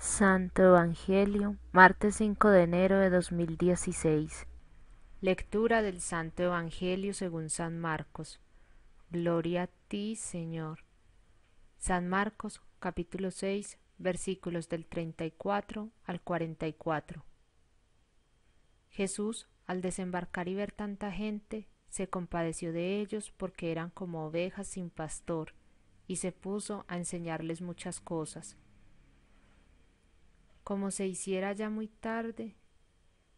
Santo Evangelio, martes 5 de enero de 2016. Lectura del Santo Evangelio según San Marcos. Gloria a ti, Señor. San Marcos, capítulo 6, versículos del 34 al 44. Jesús, al desembarcar y ver tanta gente, se compadeció de ellos porque eran como ovejas sin pastor, y se puso a enseñarles muchas cosas como se hiciera ya muy tarde,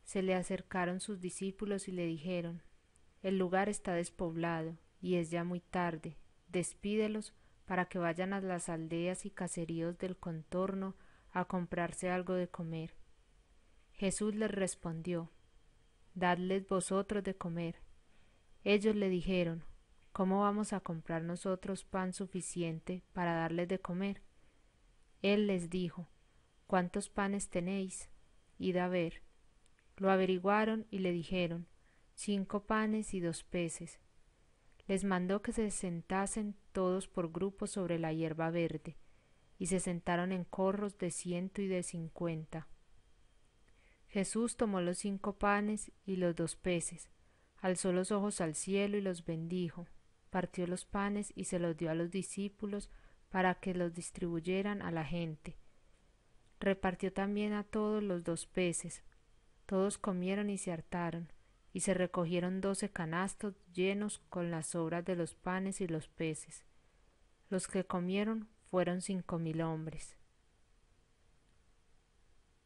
se le acercaron sus discípulos y le dijeron, El lugar está despoblado y es ya muy tarde, despídelos para que vayan a las aldeas y caseríos del contorno a comprarse algo de comer. Jesús les respondió, Dadles vosotros de comer. Ellos le dijeron, ¿Cómo vamos a comprar nosotros pan suficiente para darles de comer? Él les dijo, ¿Cuántos panes tenéis? Id a ver. Lo averiguaron y le dijeron, cinco panes y dos peces. Les mandó que se sentasen todos por grupos sobre la hierba verde, y se sentaron en corros de ciento y de cincuenta. Jesús tomó los cinco panes y los dos peces, alzó los ojos al cielo y los bendijo, partió los panes y se los dio a los discípulos para que los distribuyeran a la gente repartió también a todos los dos peces. Todos comieron y se hartaron, y se recogieron doce canastos llenos con las sobras de los panes y los peces. Los que comieron fueron cinco mil hombres.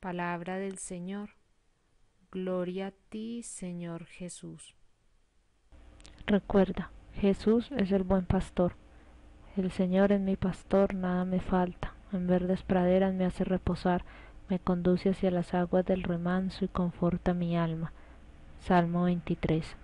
Palabra del Señor. Gloria a ti, Señor Jesús. Recuerda, Jesús es el buen pastor. El Señor es mi pastor, nada me falta en verdes praderas me hace reposar, me conduce hacia las aguas del remanso y conforta mi alma. Salmo 23.